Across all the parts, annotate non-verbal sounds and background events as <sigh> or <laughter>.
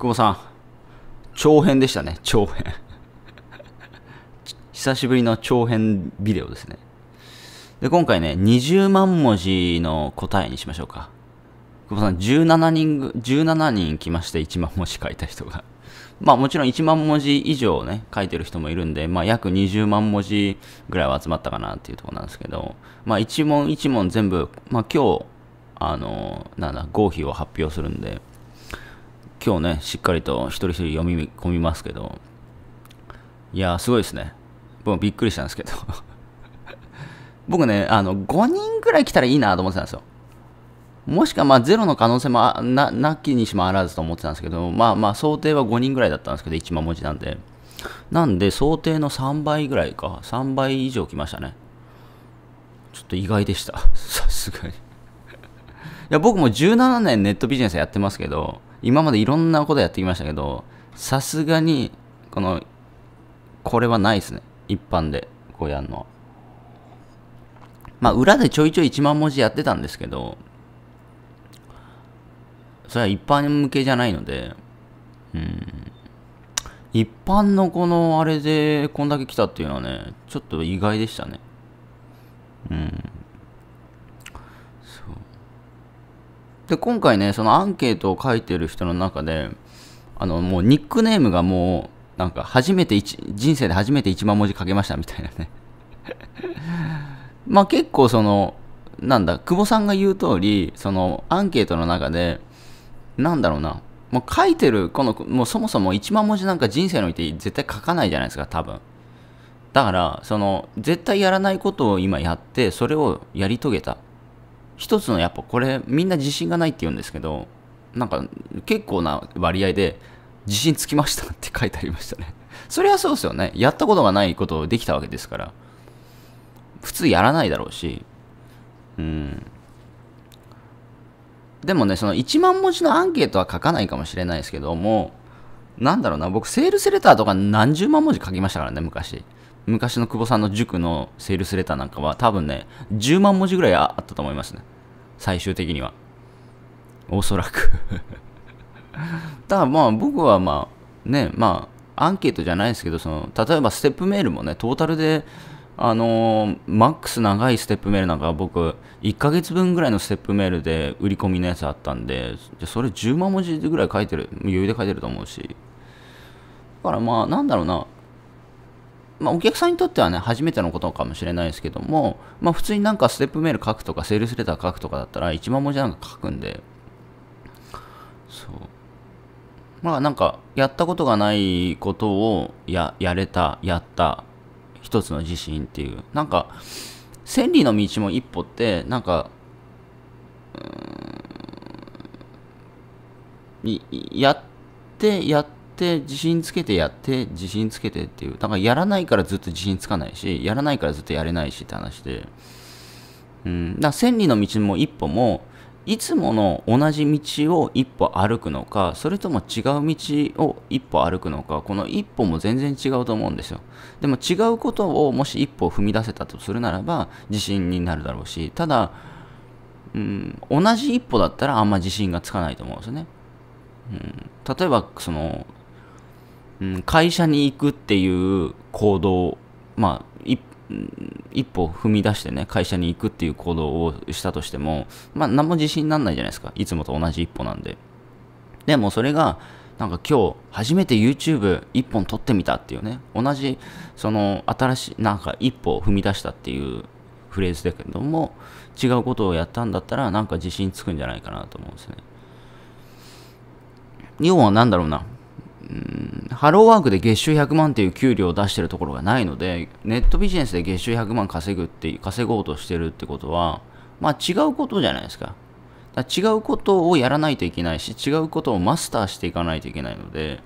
久保さん、長編でしたね、長編 <laughs> 久しぶりの長編ビデオですね。で、今回ね、20万文字の答えにしましょうか。久保さん、17人、17人来まして、1万文字書いた人が。まあもちろん1万文字以上ね、書いてる人もいるんで、まあ約20万文字ぐらいは集まったかなっていうところなんですけど、まあ1問1問全部、まあ今日、あの、なんだ、合否を発表するんで、今日ね、しっかりと一人一人読み込みますけど、いやすごいですね。僕もびっくりしたんですけど <laughs> 僕ね、あの、5人ぐらい来たらいいなと思ってたんですよ。もしか、まあ、ゼロの可能性もななきにしもあらずと思ってたんですけど、まあまあ、想定は5人ぐらいだったんですけど、1万文字なんで。なんで、想定の3倍ぐらいか、3倍以上来ましたね。ちょっと意外でした。<laughs> さすがにいや、僕も17年ネットビジネスやってますけど、今までいろんなことやってきましたけど、さすがに、この、これはないですね。一般で、こうやるのは。まあ、裏でちょいちょい1万文字やってたんですけど、それは一般向けじゃないので、うん。一般のこのあれでこんだけ来たっていうのはね、ちょっと意外でしたね。うん。で今回ねそのアンケートを書いてる人の中であのもうニックネームがもうなんか初めて人生で初めて1万文字書けましたみたいなね <laughs> まあ結構そのなんだ久保さんが言う通りそのアンケートの中でなんだろうなもう書いてるこのもうそもそも1万文字なんか人生において絶対書かないじゃないですか多分だからその絶対やらないことを今やってそれをやり遂げた一つのやっぱこれみんな自信がないって言うんですけどなんか結構な割合で自信つきましたって書いてありましたね <laughs> それはそうですよねやったことがないことをできたわけですから普通やらないだろうしうんでもねその1万文字のアンケートは書かないかもしれないですけどもなんだろうな僕セールスレターとか何十万文字書きましたからね昔昔の久保さんの塾のセールスレターなんかは多分ね10万文字ぐらいあったと思いますね最終的には。おそらく <laughs> だからまあ僕はまあね、まあアンケートじゃないですけど、その例えばステップメールもね、トータルであのー、マックス長いステップメールなんか僕、1ヶ月分ぐらいのステップメールで売り込みのやつあったんで、じゃそれ10万文字ぐらい書いてる、余裕で書いてると思うし。だからまあ、なんだろうな、まあ、お客さんにとってはね、初めてのことかもしれないですけども、まあ、普通になんかステップメール書くとか、セールスレター書くとかだったら、1万文字なんか書くんで、そう。まあ、なんか、やったことがないことをや、やれた、やった、一つの自信っていう、なんか、千里の道も一歩って、なんか、うん、やって、やって、って自信つけてやって自信つけてっていうだからやらないからずっと自信つかないしやらないからずっとやれないしって話で、うん、だから千里の道も一歩もいつもの同じ道を一歩歩くのかそれとも違う道を一歩歩くのかこの一歩も全然違うと思うんですよでも違うことをもし一歩踏み出せたとするならば自信になるだろうしただ、うん、同じ一歩だったらあんま自信がつかないと思うんですよね、うん、例えばそのうん、会社に行くっていう行動、まあ、一歩踏み出してね、会社に行くっていう行動をしたとしても、まあ、何も自信にならないじゃないですか。いつもと同じ一歩なんで。でもそれが、なんか今日初めて YouTube 一本撮ってみたっていうね、同じ、その新しい、なんか一歩を踏み出したっていうフレーズだけども、違うことをやったんだったら、なんか自信つくんじゃないかなと思うんですね。要は何だろうな、うん、ハローワークで月収100万っていう給料を出してるところがないので、ネットビジネスで月収100万稼ぐって、稼ごうとしてるってことは、まあ違うことじゃないですか。だ違うことをやらないといけないし、違うことをマスターしていかないといけないので、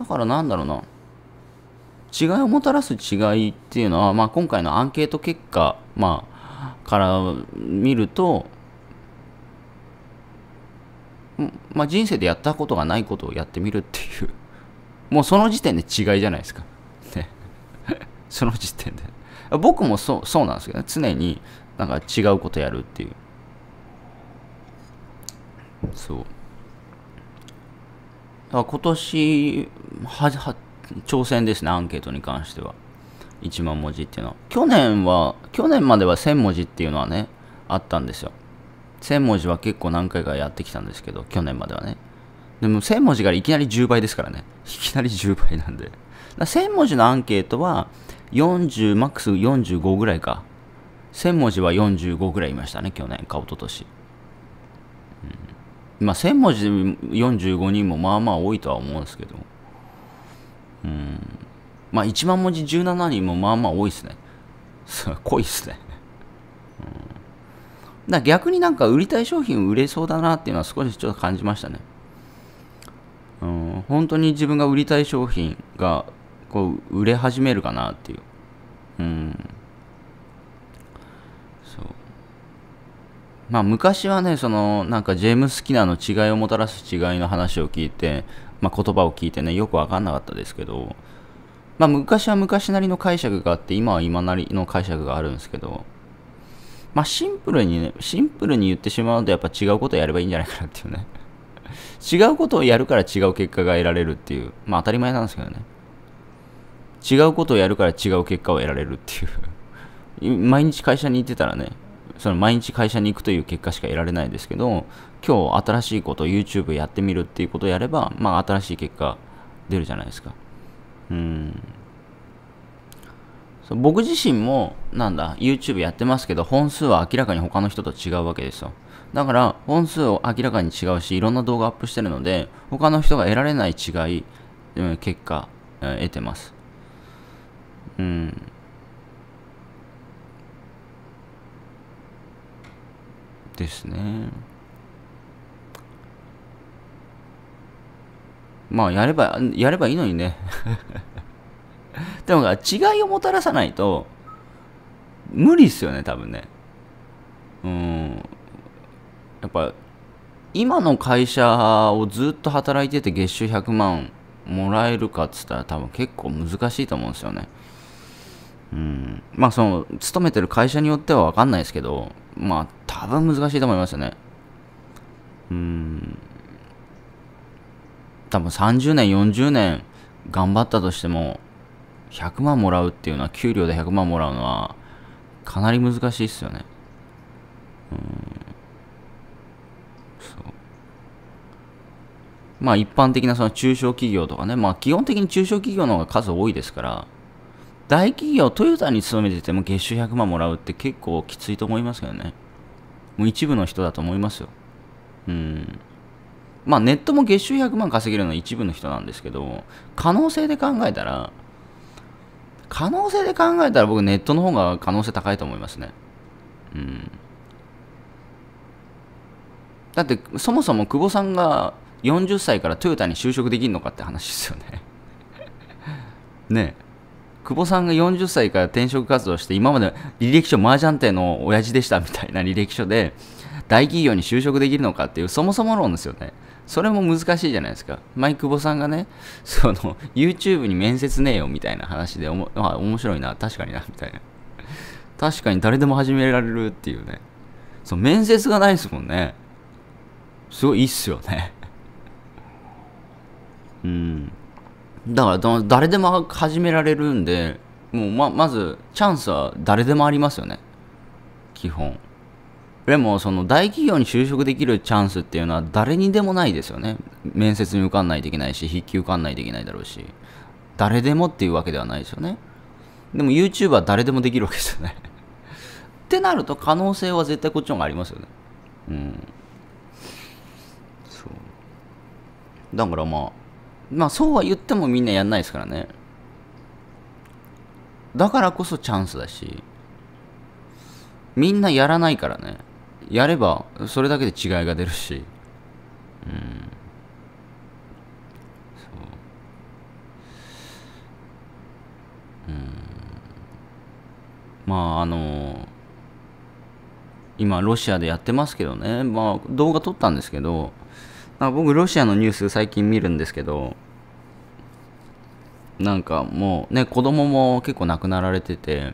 だからなんだろうな。違いをもたらす違いっていうのは、まあ今回のアンケート結果、まあ、から見ると、まあ、人生でやったことがないことをやってみるっていう、<laughs> もうその時点で違いじゃないですか。ね、<laughs> その時点で。僕もそうそうなんですけど、ね、常になんか違うことやるっていう。そう。だから今年はは、挑戦ですね、アンケートに関しては。1万文字っていうのは。去年は、去年までは1000文字っていうのはね、あったんですよ。1000文字は結構何回かやってきたんですけど、去年まではね。でも1000文字がいきなり10倍ですからね。いきなり10倍なんで。1000文字のアンケートは40、マックス45ぐらいか。1000文字は45ぐらいいましたね、去年か一昨年。うん、まあ1000文字で45人もまあまあ多いとは思うんですけど。うん。まあ1万文字17人もまあまあ多いですね。<laughs> すごいですね。うんだ逆になんか売りたい商品売れそうだなっていうのは少しちょっと感じましたね。うん、本当に自分が売りたい商品がこう売れ始めるかなっていう。うん。そう。まあ昔はね、そのなんかジェームス・キナーの違いをもたらす違いの話を聞いて、まあ、言葉を聞いてね、よくわかんなかったですけど、まあ昔は昔なりの解釈があって、今は今なりの解釈があるんですけど、まあシンプルにね、シンプルに言ってしまうとやっぱ違うことをやればいいんじゃないかなっていうね。<laughs> 違うことをやるから違う結果が得られるっていう。まあ当たり前なんですけどね。違うことをやるから違う結果を得られるっていう <laughs> 毎日会社に行ってたらね、その毎日会社に行くという結果しか得られないですけど、今日新しいこと YouTube やってみるっていうことをやれば、まあ新しい結果出るじゃないですか。うん。僕自身も、なんだ、YouTube やってますけど、本数は明らかに他の人と違うわけですよ。だから、本数を明らかに違うし、いろんな動画アップしてるので、他の人が得られない違い、結果、得てます。うん。ですね。まあ、やれば、やればいいのにね。<laughs> でも、違いをもたらさないと、無理っすよね、多分ね。うん。やっぱ、今の会社をずっと働いてて月収100万もらえるかっつったら多分結構難しいと思うんですよね。うん。まあその、勤めてる会社によってはわかんないですけど、まあ多分難しいと思いますよね。うん。多分30年、40年頑張ったとしても、100万もらうっていうのは、給料で100万もらうのは、かなり難しいっすよね。うん。そう。まあ一般的なその中小企業とかね、まあ基本的に中小企業の方が数多いですから、大企業、トヨタに勤めてても月収100万もらうって結構きついと思いますけどね。もう一部の人だと思いますよ。うん。まあネットも月収100万稼げるのは一部の人なんですけど、可能性で考えたら、可能性で考えたら僕ネットの方が可能性高いと思いますね。うん。だってそもそも久保さんが40歳からトヨタに就職できるのかって話ですよね <laughs> ねえ。久保さんが40歳から転職活動して今まで履歴書麻雀店の親父でしたみたいな履歴書で大企業に就職できるのかっていうそもそも論ですよね。それも難しいじゃないですか。イ久保さんがね、<laughs> その、YouTube に面接ねえよみたいな話で、おも <laughs> あ、面白いな、確かにな、みたいな。確かに誰でも始められるっていうね。そう、面接がないですもんね。すごいいいっすよね。<laughs> うん。だから、誰でも始められるんで、もうま、まず、チャンスは誰でもありますよね。基本。でもその大企業に就職できるチャンスっていうのは誰にでもないですよね面接に受かんないといけないし筆記受かんないといけないだろうし誰でもっていうわけではないですよねでも y o u t u b e は誰でもできるわけですよね <laughs> ってなると可能性は絶対こっちの方がありますよねうんそうだからまあまあそうは言ってもみんなやんないですからねだからこそチャンスだしみんなやらないからねやればそれだけで違いが出るしうんそううんまああの今ロシアでやってますけどねまあ動画撮ったんですけどな僕ロシアのニュース最近見るんですけどなんかもうね子供も結構亡くなられてて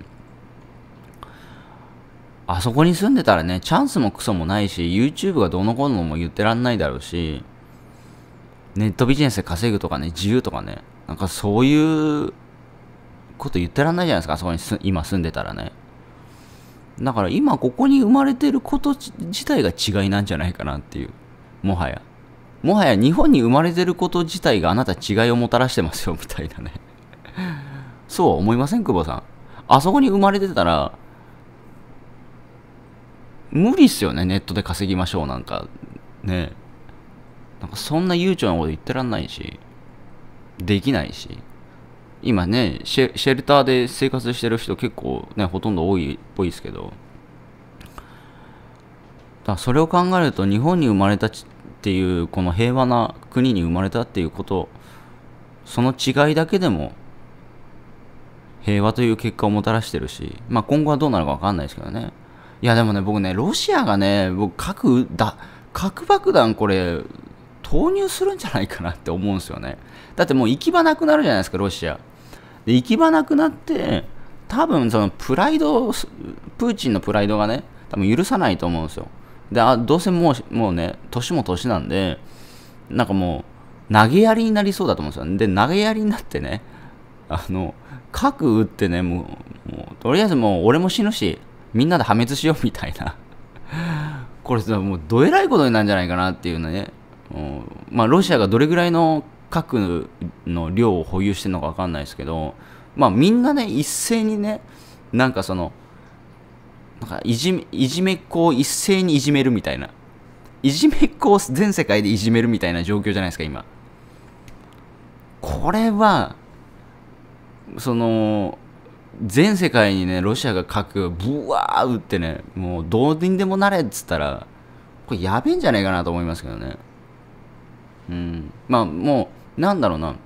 あそこに住んでたらね、チャンスもクソもないし、YouTube がどのこうのも言ってらんないだろうし、ネットビジネスで稼ぐとかね、自由とかね、なんかそういうこと言ってらんないじゃないですか、あそこに今住んでたらね。だから今ここに生まれてること自体が違いなんじゃないかなっていう、もはや。もはや日本に生まれてること自体があなた違いをもたらしてますよ、みたいなね。<laughs> そう思いません、久保さん。あそこに生まれてたら、無理っすよね、ネットで稼ぎましょうなんか、ね。なんかそんな悠長なこと言ってらんないし、できないし。今ねシェ、ルターで生活してる人結構ね、ほとんど多いっぽいですけど。だそれを考えると日本に生まれたっていうこの平和な国に生まれたっていうことその違いだけでも平和という結果をもたらしてるしまあ今後はどうなるか分かんないですけどねいやでもね、僕ね、ロシアがね、僕核だ、核爆弾これ、投入するんじゃないかなって思うんですよね。だってもう行き場なくなるじゃないですか、ロシア。で、行き場なくなって、多分そのプライド、プーチンのプライドがね、多分許さないと思うんですよ。で、あどうせもうもうね、年も年なんで、なんかもう、投げやりになりそうだと思うんですよ。で、投げやりになってね、あの、核打ってね、もう、もうとりあえずもう俺も死ぬし、みんなで破滅しようみたいなこれさ、もうどえらいことになるんじゃないかなっていうね。まあ、ロシアがどれぐらいの核の量を保有してるのか分かんないですけど、まあ、みんなね、一斉にね、なんかその、なんかいじめ、いじめっ子を一斉にいじめるみたいな。いじめっ子を全世界でいじめるみたいな状況じゃないですか、今。これは、その、全世界にね、ロシアが核をブワー打ってね、もうどうにでもなれっつったら、これやべえんじゃないかなと思いますけどね。うん。まあもう、なんだろうな。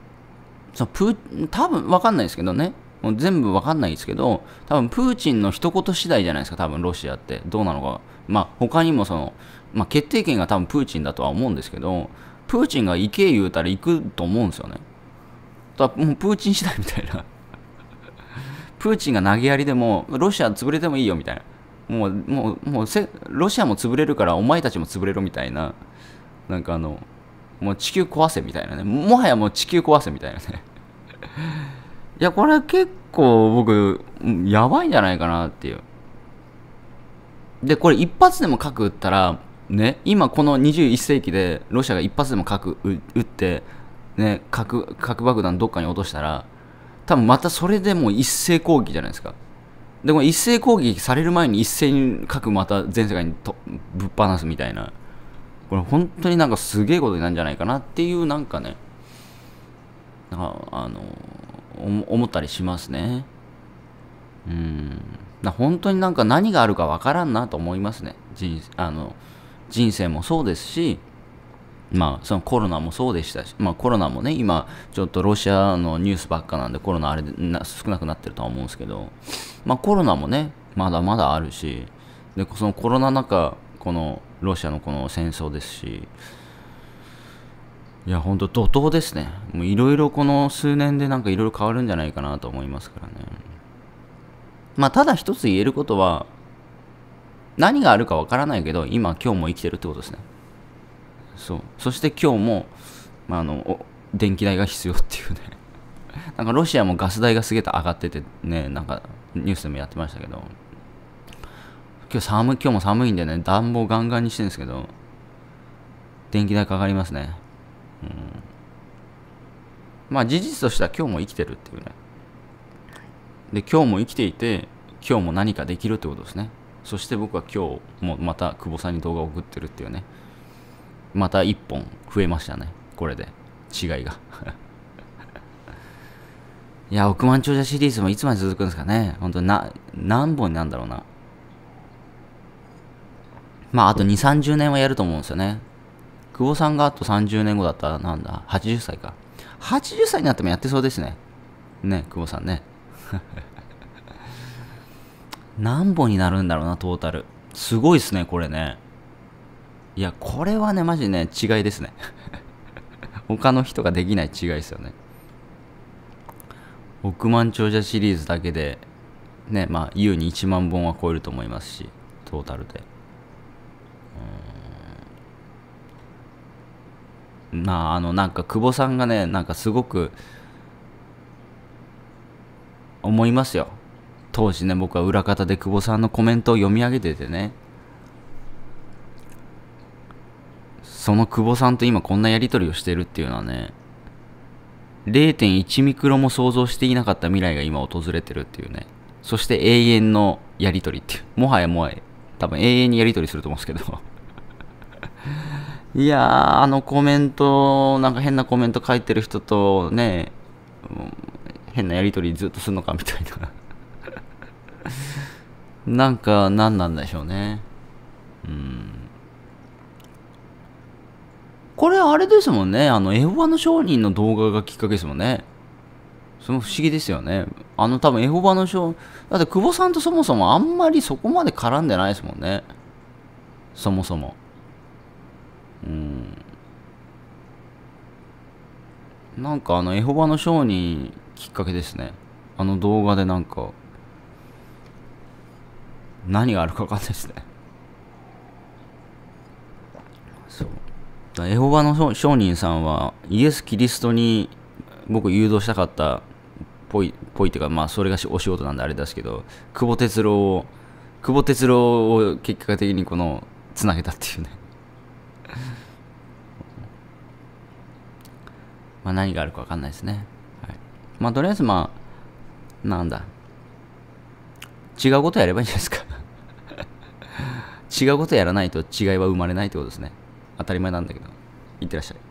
そプー、多分わかんないですけどね。もう全部わかんないですけど、多分プーチンの一言次第じゃないですか、多分ロシアって。どうなのか。まあ他にもその、まあ決定権が多分プーチンだとは思うんですけど、プーチンが行け言うたら行くと思うんですよね。だもうプーチン次第みたいなプーチンが投げやりでもロシア潰れてもいいよみたいなもうもうもうロシアも潰れるからお前たちも潰れろみたいななんかあのもう地球壊せみたいなねもはやもう地球壊せみたいなねいやこれ結構僕やばいんじゃないかなっていうでこれ一発でも核撃ったらね今この21世紀でロシアが一発でも核撃ってね核核爆弾どっかに落としたら多分またそれでもう一斉攻撃じゃないですか。でも一斉攻撃される前に一斉に各また全世界にとぶっ放すみたいな。これ本当になんかすげえことになるんじゃないかなっていうなんかね、なんかあの、思ったりしますね。うん。な本当になんか何があるかわからんなと思いますね。人あの人生もそうですし、まあ、そのコロナもそうでしたし、まあ、コロナもね、今、ちょっとロシアのニュースばっかなんで、コロナあれでな少なくなってるとは思うんですけど、まあ、コロナもね、まだまだあるし、でそのコロナ中、このロシアのこの戦争ですし、いや、本当、と怒涛ですね。もういろいろこの数年でなんかいろいろ変わるんじゃないかなと思いますからね。まあ、ただ一つ言えることは、何があるかわからないけど、今、今日も生きてるってことですね。そうそして今日も、まあ、あの電気代が必要っていうね <laughs> なんかロシアもガス代がすげえ上がっててねなんかニュースでもやってましたけど今日寒い今日も寒いんでね暖房ガンガンにしてるんですけど電気代かかりますねうんまあ事実としては今日も生きてるっていうねで今日も生きていて今日も何かできるってことですねそして僕は今日もまた久保さんに動画を送ってるっていうねまた1本増えましたね。これで。違いが <laughs> いや、億万長者シリーズもいつまで続くんですかね。ほんと、な、何本なんだろうな。まあ、あと2、30年はやると思うんですよね。久保さんがあと30年後だったら、なんだ、80歳か。80歳になってもやってそうですね。ね、久保さんね。<laughs> 何本になるんだろうな、トータル。すごいっすね、これね。いや、これはね、マジね、違いですね。<laughs> 他の人ができない違いですよね。億万長者シリーズだけで、ね、まあ、優に1万本は超えると思いますし、トータルで。まあ、あの、なんか、久保さんがね、なんかすごく、思いますよ。当時ね、僕は裏方で久保さんのコメントを読み上げててね、その久保さんと今こんなやり取りをしてるっていうのはね、0.1ミクロも想像していなかった未来が今訪れてるっていうね。そして永遠のやり取りっていう。もはやもはや、多分永遠にやり取りすると思うんですけど。<laughs> いやー、あのコメント、なんか変なコメント書いてる人とね、変なやり取りずっとすんのかみたいな。<laughs> なんか何なんでしょうね。うん。これあれですもんね。あの、エホバの商人の動画がきっかけですもんね。その不思議ですよね。あの、多分エホバの商だって久保さんとそもそもあんまりそこまで絡んでないですもんね。そもそも。うん。なんかあの、エホバの商人きっかけですね。あの動画でなんか、何があるか分かんないですね。エホバの商人さんはイエス・キリストに僕誘導したかったっぽい、ぽいっていうか、まあそれがお仕事なんであれですけど、久保哲郎を、久保哲郎を結果的にこの、つなげたっていうね <laughs> まあ何があるかわかんないですね。はい、まあとりあえずまあ、なんだ。違うことやればいいんじゃないですか <laughs> 違うことやらないと違いは生まれないってことですね。当たり前なんだけどいってらっしゃい